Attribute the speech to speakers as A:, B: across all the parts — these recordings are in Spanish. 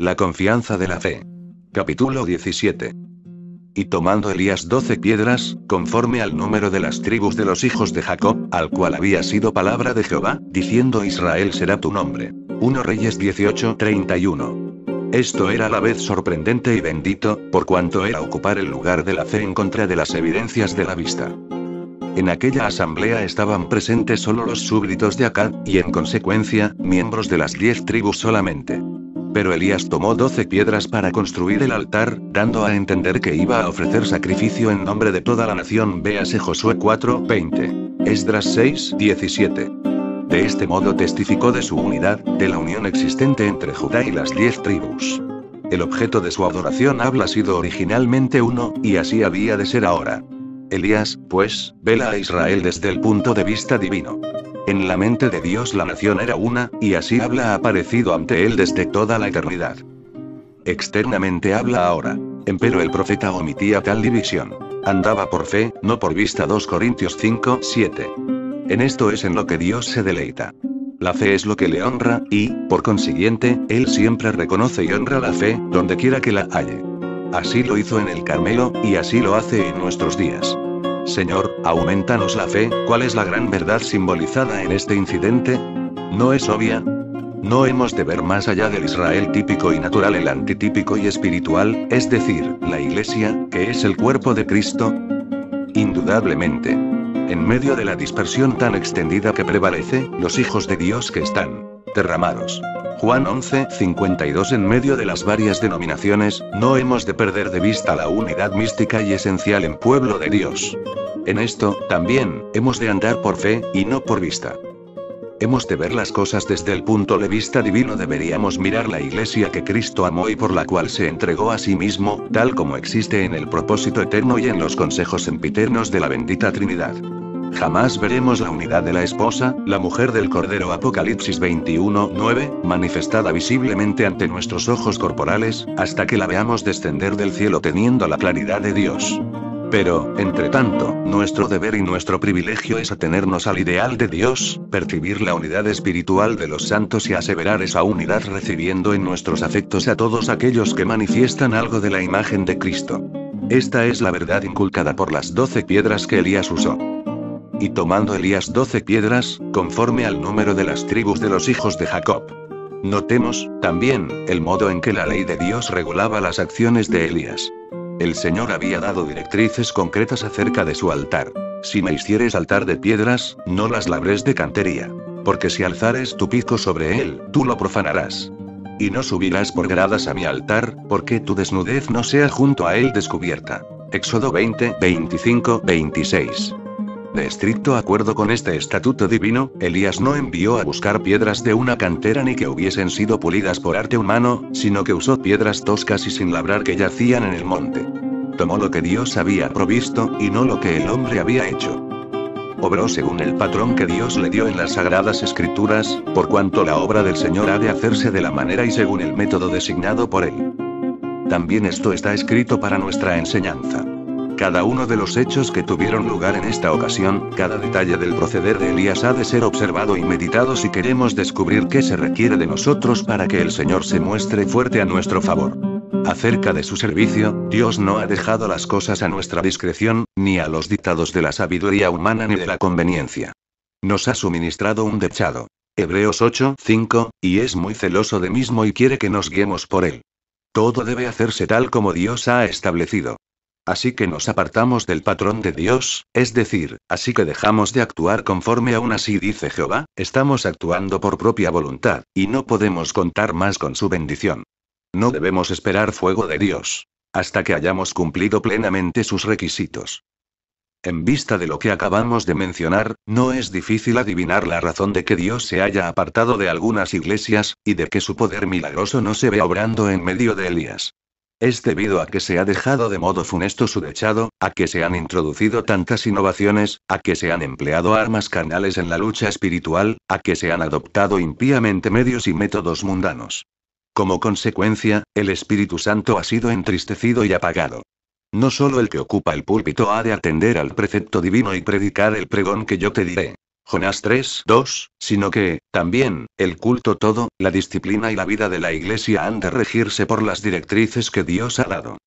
A: La confianza de la fe. Capítulo 17. Y tomando Elías doce piedras, conforme al número de las tribus de los hijos de Jacob, al cual había sido palabra de Jehová, diciendo Israel será tu nombre. 1 Reyes 18, 31. Esto era a la vez sorprendente y bendito, por cuanto era ocupar el lugar de la fe en contra de las evidencias de la vista. En aquella asamblea estaban presentes solo los súbditos de Acá, y en consecuencia, miembros de las diez tribus solamente. Pero Elías tomó doce piedras para construir el altar, dando a entender que iba a ofrecer sacrificio en nombre de toda la nación. Véase Josué 4, 20. Esdras 6, 17. De este modo testificó de su unidad, de la unión existente entre Judá y las diez tribus. El objeto de su adoración habla sido originalmente uno, y así había de ser ahora. Elías, pues, vela a Israel desde el punto de vista divino. En la mente de Dios la nación era una, y así habla aparecido ante él desde toda la eternidad. Externamente habla ahora. Empero el profeta omitía tal división. Andaba por fe, no por vista 2 Corintios 5, 7. En esto es en lo que Dios se deleita. La fe es lo que le honra, y, por consiguiente, él siempre reconoce y honra la fe, donde quiera que la halle. Así lo hizo en el Carmelo, y así lo hace en nuestros días. Señor, aumentanos la fe, ¿cuál es la gran verdad simbolizada en este incidente? ¿No es obvia? No hemos de ver más allá del Israel típico y natural el antitípico y espiritual, es decir, la iglesia, que es el cuerpo de Cristo. Indudablemente. En medio de la dispersión tan extendida que prevalece, los hijos de Dios que están derramados. Juan 11, 52 En medio de las varias denominaciones, no hemos de perder de vista la unidad mística y esencial en pueblo de Dios. En esto, también, hemos de andar por fe, y no por vista. Hemos de ver las cosas desde el punto de vista divino. Deberíamos mirar la iglesia que Cristo amó y por la cual se entregó a sí mismo, tal como existe en el propósito eterno y en los consejos sempiternos de la bendita Trinidad. Jamás veremos la unidad de la esposa, la mujer del Cordero Apocalipsis 21:9, manifestada visiblemente ante nuestros ojos corporales, hasta que la veamos descender del cielo teniendo la claridad de Dios. Pero, entre tanto, nuestro deber y nuestro privilegio es atenernos al ideal de Dios, percibir la unidad espiritual de los santos y aseverar esa unidad recibiendo en nuestros afectos a todos aquellos que manifiestan algo de la imagen de Cristo. Esta es la verdad inculcada por las doce piedras que Elías usó. Y tomando Elías doce piedras, conforme al número de las tribus de los hijos de Jacob. Notemos, también, el modo en que la ley de Dios regulaba las acciones de Elías. El Señor había dado directrices concretas acerca de su altar. Si me hicieres altar de piedras, no las labres de cantería. Porque si alzares tu pico sobre él, tú lo profanarás. Y no subirás por gradas a mi altar, porque tu desnudez no sea junto a él descubierta. Éxodo 20, 25, 26. De estricto acuerdo con este estatuto divino, Elías no envió a buscar piedras de una cantera ni que hubiesen sido pulidas por arte humano, sino que usó piedras toscas y sin labrar que yacían en el monte. Tomó lo que Dios había provisto, y no lo que el hombre había hecho. Obró según el patrón que Dios le dio en las sagradas escrituras, por cuanto la obra del Señor ha de hacerse de la manera y según el método designado por él. También esto está escrito para nuestra enseñanza. Cada uno de los hechos que tuvieron lugar en esta ocasión, cada detalle del proceder de Elías ha de ser observado y meditado si queremos descubrir qué se requiere de nosotros para que el Señor se muestre fuerte a nuestro favor. Acerca de su servicio, Dios no ha dejado las cosas a nuestra discreción, ni a los dictados de la sabiduría humana ni de la conveniencia. Nos ha suministrado un dechado. Hebreos 8:5) y es muy celoso de mismo y quiere que nos guiemos por él. Todo debe hacerse tal como Dios ha establecido. Así que nos apartamos del patrón de Dios, es decir, así que dejamos de actuar conforme aún así dice Jehová, estamos actuando por propia voluntad, y no podemos contar más con su bendición. No debemos esperar fuego de Dios. Hasta que hayamos cumplido plenamente sus requisitos. En vista de lo que acabamos de mencionar, no es difícil adivinar la razón de que Dios se haya apartado de algunas iglesias, y de que su poder milagroso no se vea obrando en medio de Elías. Es debido a que se ha dejado de modo funesto su dechado, a que se han introducido tantas innovaciones, a que se han empleado armas canales en la lucha espiritual, a que se han adoptado impíamente medios y métodos mundanos. Como consecuencia, el Espíritu Santo ha sido entristecido y apagado. No solo el que ocupa el púlpito ha de atender al precepto divino y predicar el pregón que yo te diré, Jonás 3, 2, sino que, también, el culto todo, la disciplina y la vida de la Iglesia han de regirse por las directrices que Dios ha dado.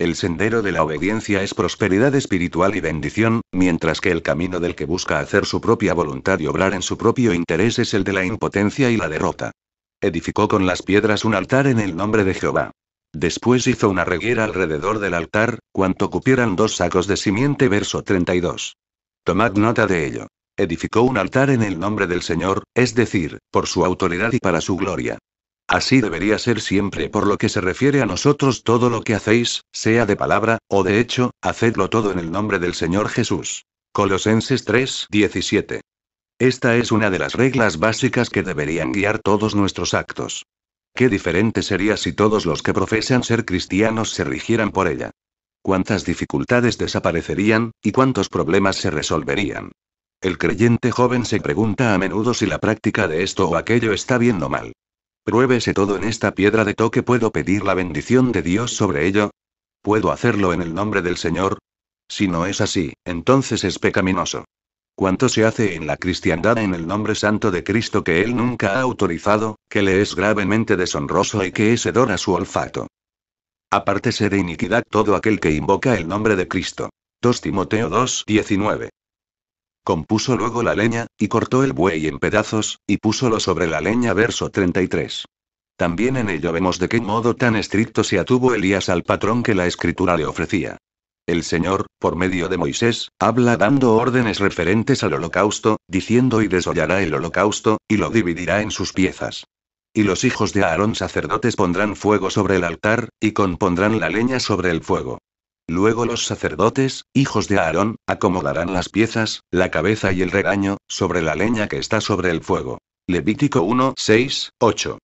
A: El sendero de la obediencia es prosperidad espiritual y bendición, mientras que el camino del que busca hacer su propia voluntad y obrar en su propio interés es el de la impotencia y la derrota. Edificó con las piedras un altar en el nombre de Jehová. Después hizo una reguera alrededor del altar, cuanto cupieran dos sacos de simiente verso 32. Tomad nota de ello. Edificó un altar en el nombre del Señor, es decir, por su autoridad y para su gloria. Así debería ser siempre por lo que se refiere a nosotros todo lo que hacéis, sea de palabra, o de hecho, hacedlo todo en el nombre del Señor Jesús. Colosenses 3, 17. Esta es una de las reglas básicas que deberían guiar todos nuestros actos. Qué diferente sería si todos los que profesan ser cristianos se rigieran por ella. Cuántas dificultades desaparecerían, y cuántos problemas se resolverían. El creyente joven se pregunta a menudo si la práctica de esto o aquello está bien o mal. Pruébese todo en esta piedra de toque. ¿Puedo pedir la bendición de Dios sobre ello? ¿Puedo hacerlo en el nombre del Señor? Si no es así, entonces es pecaminoso. ¿Cuánto se hace en la cristiandad en el nombre santo de Cristo que Él nunca ha autorizado, que le es gravemente deshonroso y que es hedor a su olfato. Apártese de iniquidad todo aquel que invoca el nombre de Cristo. 2 Timoteo 2:19 Compuso luego la leña, y cortó el buey en pedazos, y púsolo sobre la leña. Verso 33. También en ello vemos de qué modo tan estricto se atuvo Elías al patrón que la escritura le ofrecía. El Señor, por medio de Moisés, habla dando órdenes referentes al holocausto, diciendo y desollará el holocausto, y lo dividirá en sus piezas. Y los hijos de Aarón sacerdotes pondrán fuego sobre el altar, y compondrán la leña sobre el fuego. Luego los sacerdotes, hijos de Aarón, acomodarán las piezas, la cabeza y el regaño, sobre la leña que está sobre el fuego. Levítico 1, 6, 8.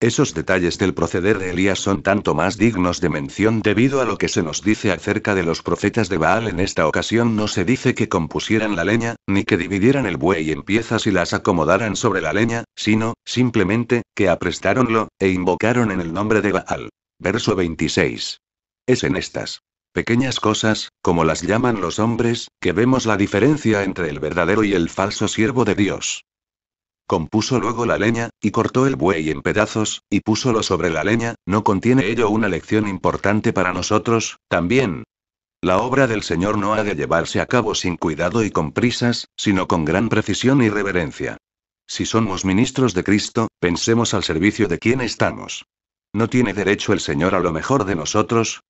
A: Esos detalles del proceder de Elías son tanto más dignos de mención debido a lo que se nos dice acerca de los profetas de Baal. En esta ocasión no se dice que compusieran la leña, ni que dividieran el buey en piezas y las acomodaran sobre la leña, sino, simplemente, que aprestaronlo, e invocaron en el nombre de Baal. Verso 26. Es en estas pequeñas cosas, como las llaman los hombres, que vemos la diferencia entre el verdadero y el falso siervo de Dios. Compuso luego la leña, y cortó el buey en pedazos, y púsolo sobre la leña, ¿no contiene ello una lección importante para nosotros, también? La obra del Señor no ha de llevarse a cabo sin cuidado y con prisas, sino con gran precisión y reverencia. Si somos ministros de Cristo, pensemos al servicio de quien estamos. No tiene derecho el Señor a lo mejor de nosotros,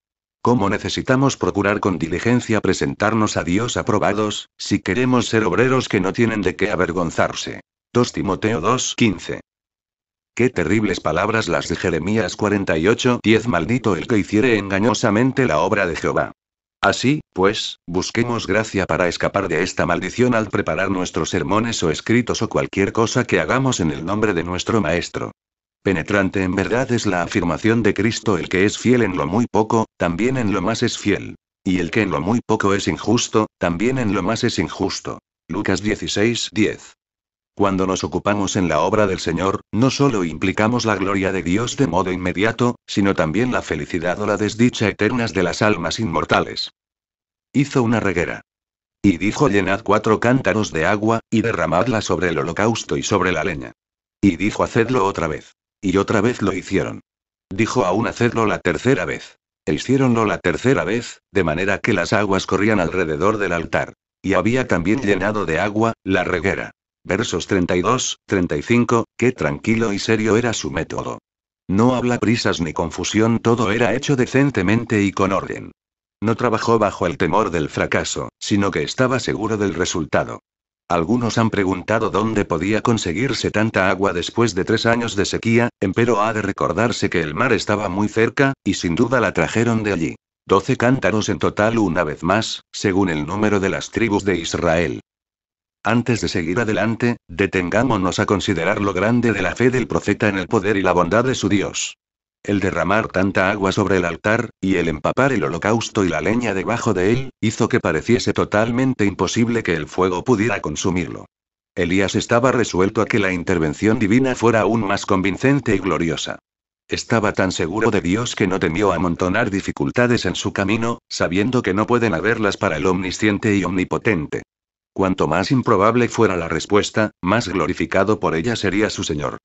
A: ¿Cómo necesitamos procurar con diligencia presentarnos a Dios aprobados, si queremos ser obreros que no tienen de qué avergonzarse? 2 Timoteo 2:15. Qué terribles palabras las de Jeremías 48, 10 Maldito el que hiciere engañosamente la obra de Jehová. Así, pues, busquemos gracia para escapar de esta maldición al preparar nuestros sermones o escritos o cualquier cosa que hagamos en el nombre de nuestro Maestro. Penetrante en verdad es la afirmación de Cristo el que es fiel en lo muy poco, también en lo más es fiel. Y el que en lo muy poco es injusto, también en lo más es injusto. Lucas 16, 10. Cuando nos ocupamos en la obra del Señor, no solo implicamos la gloria de Dios de modo inmediato, sino también la felicidad o la desdicha eternas de las almas inmortales. Hizo una reguera. Y dijo, llenad cuatro cántaros de agua, y derramadla sobre el holocausto y sobre la leña. Y dijo, hacedlo otra vez. Y otra vez lo hicieron. Dijo aún hacerlo la tercera vez. E hicieronlo la tercera vez, de manera que las aguas corrían alrededor del altar. Y había también llenado de agua, la reguera. Versos 32, 35, qué tranquilo y serio era su método. No habla prisas ni confusión, todo era hecho decentemente y con orden. No trabajó bajo el temor del fracaso, sino que estaba seguro del resultado. Algunos han preguntado dónde podía conseguirse tanta agua después de tres años de sequía, pero ha de recordarse que el mar estaba muy cerca, y sin duda la trajeron de allí. Doce cántaros en total una vez más, según el número de las tribus de Israel. Antes de seguir adelante, detengámonos a considerar lo grande de la fe del profeta en el poder y la bondad de su Dios el derramar tanta agua sobre el altar, y el empapar el holocausto y la leña debajo de él, hizo que pareciese totalmente imposible que el fuego pudiera consumirlo. Elías estaba resuelto a que la intervención divina fuera aún más convincente y gloriosa. Estaba tan seguro de Dios que no temió amontonar dificultades en su camino, sabiendo que no pueden haberlas para el omnisciente y omnipotente. Cuanto más improbable fuera la respuesta, más glorificado por ella sería su Señor.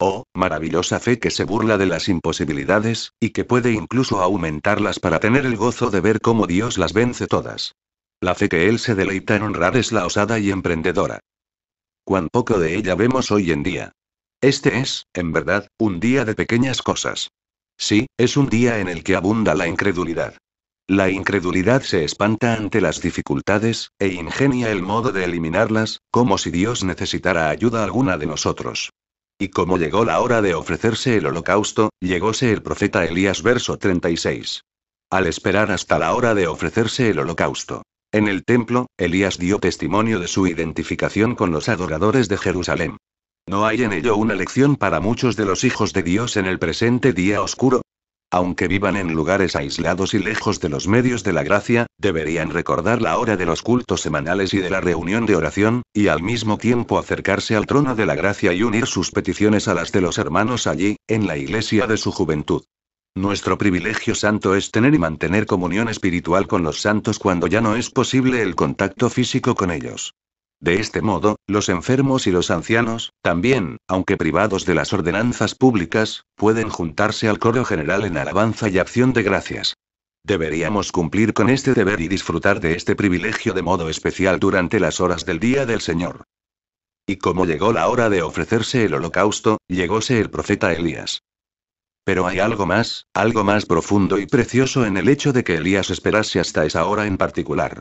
A: Oh, maravillosa fe que se burla de las imposibilidades, y que puede incluso aumentarlas para tener el gozo de ver cómo Dios las vence todas. La fe que Él se deleita en honrar es la osada y emprendedora. Cuán poco de ella vemos hoy en día. Este es, en verdad, un día de pequeñas cosas. Sí, es un día en el que abunda la incredulidad. La incredulidad se espanta ante las dificultades, e ingenia el modo de eliminarlas, como si Dios necesitara ayuda alguna de nosotros. Y como llegó la hora de ofrecerse el holocausto, llegóse el profeta Elías verso 36. Al esperar hasta la hora de ofrecerse el holocausto. En el templo, Elías dio testimonio de su identificación con los adoradores de Jerusalén. ¿No hay en ello una lección para muchos de los hijos de Dios en el presente día oscuro? Aunque vivan en lugares aislados y lejos de los medios de la gracia, deberían recordar la hora de los cultos semanales y de la reunión de oración, y al mismo tiempo acercarse al trono de la gracia y unir sus peticiones a las de los hermanos allí, en la iglesia de su juventud. Nuestro privilegio santo es tener y mantener comunión espiritual con los santos cuando ya no es posible el contacto físico con ellos. De este modo, los enfermos y los ancianos, también, aunque privados de las ordenanzas públicas, pueden juntarse al coro general en alabanza y acción de gracias. Deberíamos cumplir con este deber y disfrutar de este privilegio de modo especial durante las horas del Día del Señor. Y como llegó la hora de ofrecerse el holocausto, llegóse el profeta Elías. Pero hay algo más, algo más profundo y precioso en el hecho de que Elías esperase hasta esa hora en particular.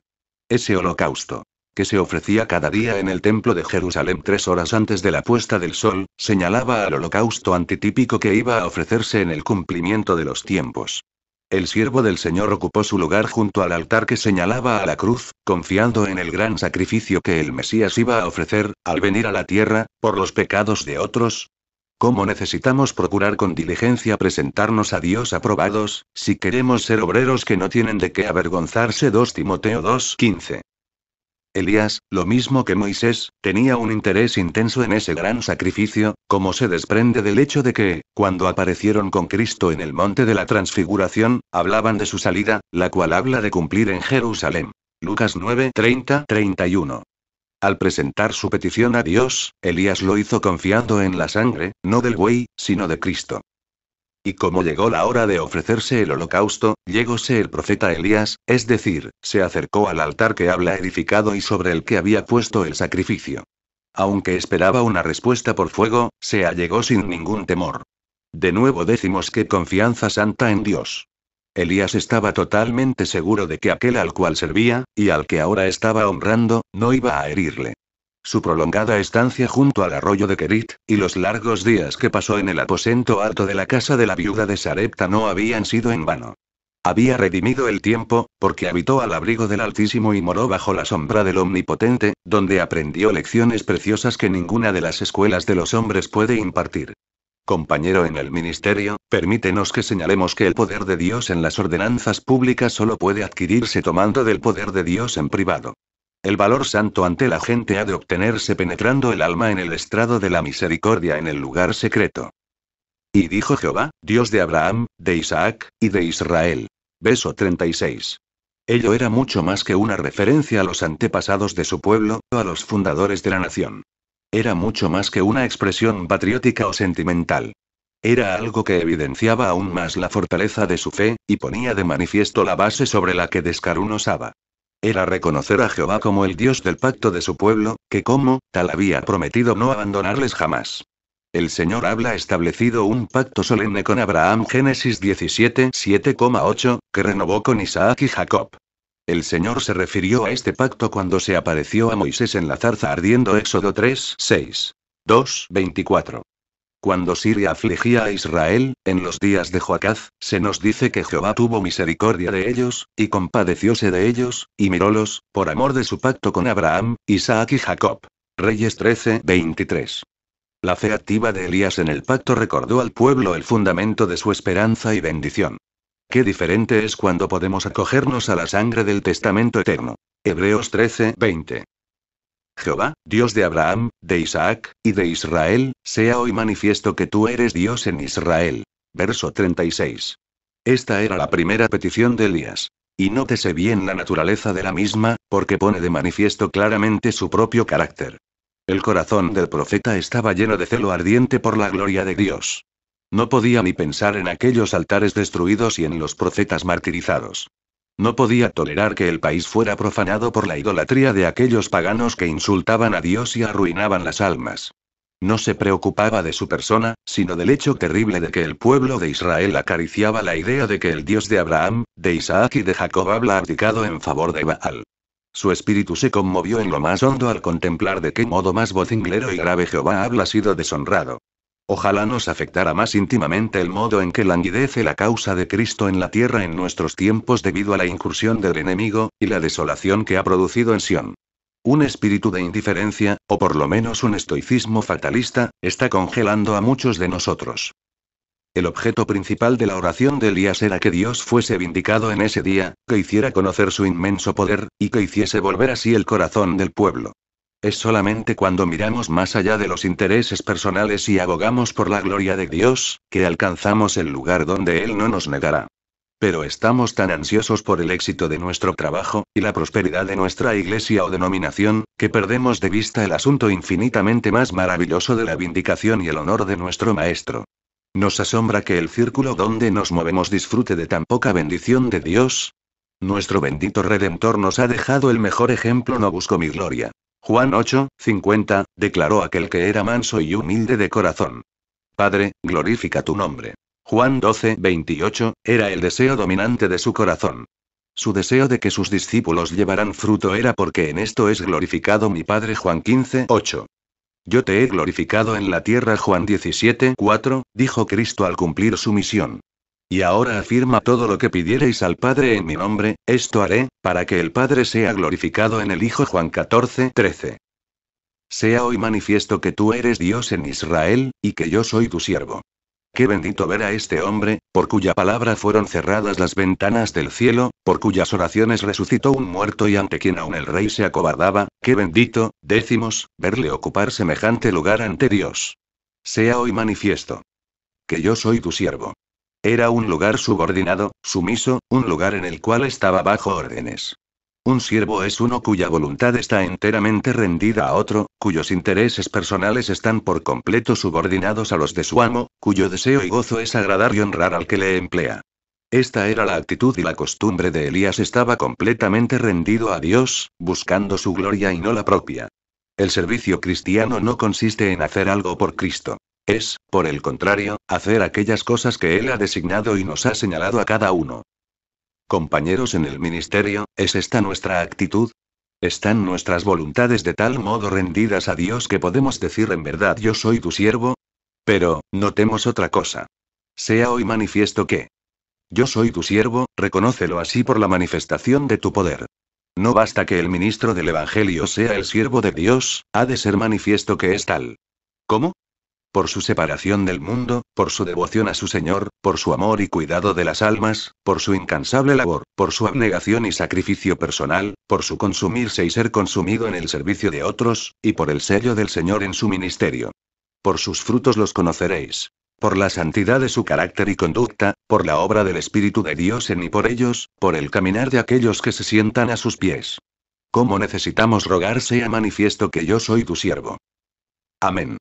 A: Ese holocausto que se ofrecía cada día en el templo de Jerusalén tres horas antes de la puesta del sol, señalaba al holocausto antitípico que iba a ofrecerse en el cumplimiento de los tiempos. El siervo del Señor ocupó su lugar junto al altar que señalaba a la cruz, confiando en el gran sacrificio que el Mesías iba a ofrecer, al venir a la tierra, por los pecados de otros, ¿Cómo necesitamos procurar con diligencia presentarnos a Dios aprobados, si queremos ser obreros que no tienen de qué avergonzarse? 2 Timoteo 2.15. Elías, lo mismo que Moisés, tenía un interés intenso en ese gran sacrificio, como se desprende del hecho de que, cuando aparecieron con Cristo en el monte de la transfiguración, hablaban de su salida, la cual habla de cumplir en Jerusalén. Lucas 9, 30, 31. Al presentar su petición a Dios, Elías lo hizo confiando en la sangre, no del buey, sino de Cristo. Y como llegó la hora de ofrecerse el holocausto, llegóse el profeta Elías, es decir, se acercó al altar que habla edificado y sobre el que había puesto el sacrificio. Aunque esperaba una respuesta por fuego, se allegó sin ningún temor. De nuevo decimos que confianza santa en Dios. Elías estaba totalmente seguro de que aquel al cual servía, y al que ahora estaba honrando, no iba a herirle su prolongada estancia junto al arroyo de Kerit, y los largos días que pasó en el aposento alto de la casa de la viuda de Sarepta no habían sido en vano. Había redimido el tiempo, porque habitó al abrigo del Altísimo y moró bajo la sombra del Omnipotente, donde aprendió lecciones preciosas que ninguna de las escuelas de los hombres puede impartir. Compañero en el ministerio, permítenos que señalemos que el poder de Dios en las ordenanzas públicas solo puede adquirirse tomando del poder de Dios en privado. El valor santo ante la gente ha de obtenerse penetrando el alma en el estrado de la misericordia en el lugar secreto. Y dijo Jehová, Dios de Abraham, de Isaac, y de Israel. Beso 36. Ello era mucho más que una referencia a los antepasados de su pueblo, o a los fundadores de la nación. Era mucho más que una expresión patriótica o sentimental. Era algo que evidenciaba aún más la fortaleza de su fe, y ponía de manifiesto la base sobre la que descarunosaba. osaba. Era reconocer a Jehová como el Dios del pacto de su pueblo, que como, tal había prometido no abandonarles jamás. El Señor habla establecido un pacto solemne con Abraham Génesis 17 7,8, que renovó con Isaac y Jacob. El Señor se refirió a este pacto cuando se apareció a Moisés en la zarza ardiendo Éxodo 3, 6. 2, 24. Cuando Siria afligía a Israel, en los días de Joacaz, se nos dice que Jehová tuvo misericordia de ellos, y compadecióse de ellos, y mirólos, por amor de su pacto con Abraham, Isaac y Jacob. Reyes 13:23. La fe activa de Elías en el pacto recordó al pueblo el fundamento de su esperanza y bendición. Qué diferente es cuando podemos acogernos a la sangre del testamento eterno. Hebreos 13:20. Jehová, Dios de Abraham, de Isaac, y de Israel, sea hoy manifiesto que tú eres Dios en Israel. Verso 36. Esta era la primera petición de Elías. Y nótese bien la naturaleza de la misma, porque pone de manifiesto claramente su propio carácter. El corazón del profeta estaba lleno de celo ardiente por la gloria de Dios. No podía ni pensar en aquellos altares destruidos y en los profetas martirizados. No podía tolerar que el país fuera profanado por la idolatría de aquellos paganos que insultaban a Dios y arruinaban las almas. No se preocupaba de su persona, sino del hecho terrible de que el pueblo de Israel acariciaba la idea de que el Dios de Abraham, de Isaac y de Jacob habla abdicado en favor de Baal. Su espíritu se conmovió en lo más hondo al contemplar de qué modo más vocinglero y grave Jehová habla sido deshonrado. Ojalá nos afectara más íntimamente el modo en que languidece la causa de Cristo en la tierra en nuestros tiempos debido a la incursión del enemigo, y la desolación que ha producido en Sión. Un espíritu de indiferencia, o por lo menos un estoicismo fatalista, está congelando a muchos de nosotros. El objeto principal de la oración de Elías era que Dios fuese vindicado en ese día, que hiciera conocer su inmenso poder, y que hiciese volver así el corazón del pueblo. Es solamente cuando miramos más allá de los intereses personales y abogamos por la gloria de Dios, que alcanzamos el lugar donde Él no nos negará. Pero estamos tan ansiosos por el éxito de nuestro trabajo, y la prosperidad de nuestra iglesia o denominación, que perdemos de vista el asunto infinitamente más maravilloso de la vindicación y el honor de nuestro Maestro. Nos asombra que el círculo donde nos movemos disfrute de tan poca bendición de Dios. Nuestro bendito Redentor nos ha dejado el mejor ejemplo, no busco mi gloria. Juan 8, 50, declaró aquel que era manso y humilde de corazón. Padre, glorifica tu nombre. Juan 12, 28, era el deseo dominante de su corazón. Su deseo de que sus discípulos llevaran fruto era porque en esto es glorificado mi Padre Juan 15, 8. Yo te he glorificado en la tierra Juan 17, 4, dijo Cristo al cumplir su misión. Y ahora afirma todo lo que pidiereis al Padre en mi nombre, esto haré, para que el Padre sea glorificado en el Hijo Juan 14, 13. Sea hoy manifiesto que tú eres Dios en Israel, y que yo soy tu siervo. Qué bendito ver a este hombre, por cuya palabra fueron cerradas las ventanas del cielo, por cuyas oraciones resucitó un muerto y ante quien aún el rey se acobardaba, qué bendito, decimos, verle ocupar semejante lugar ante Dios. Sea hoy manifiesto. Que yo soy tu siervo. Era un lugar subordinado, sumiso, un lugar en el cual estaba bajo órdenes. Un siervo es uno cuya voluntad está enteramente rendida a otro, cuyos intereses personales están por completo subordinados a los de su amo, cuyo deseo y gozo es agradar y honrar al que le emplea. Esta era la actitud y la costumbre de Elías estaba completamente rendido a Dios, buscando su gloria y no la propia. El servicio cristiano no consiste en hacer algo por Cristo. Es, por el contrario, hacer aquellas cosas que Él ha designado y nos ha señalado a cada uno. Compañeros en el ministerio, ¿es esta nuestra actitud? ¿Están nuestras voluntades de tal modo rendidas a Dios que podemos decir en verdad yo soy tu siervo? Pero, notemos otra cosa. Sea hoy manifiesto que yo soy tu siervo, reconócelo así por la manifestación de tu poder. No basta que el ministro del Evangelio sea el siervo de Dios, ha de ser manifiesto que es tal. ¿Cómo? por su separación del mundo, por su devoción a su Señor, por su amor y cuidado de las almas, por su incansable labor, por su abnegación y sacrificio personal, por su consumirse y ser consumido en el servicio de otros, y por el sello del Señor en su ministerio. Por sus frutos los conoceréis. Por la santidad de su carácter y conducta, por la obra del Espíritu de Dios en y por ellos, por el caminar de aquellos que se sientan a sus pies. ¿Cómo necesitamos rogar sea manifiesto que yo soy tu siervo? Amén.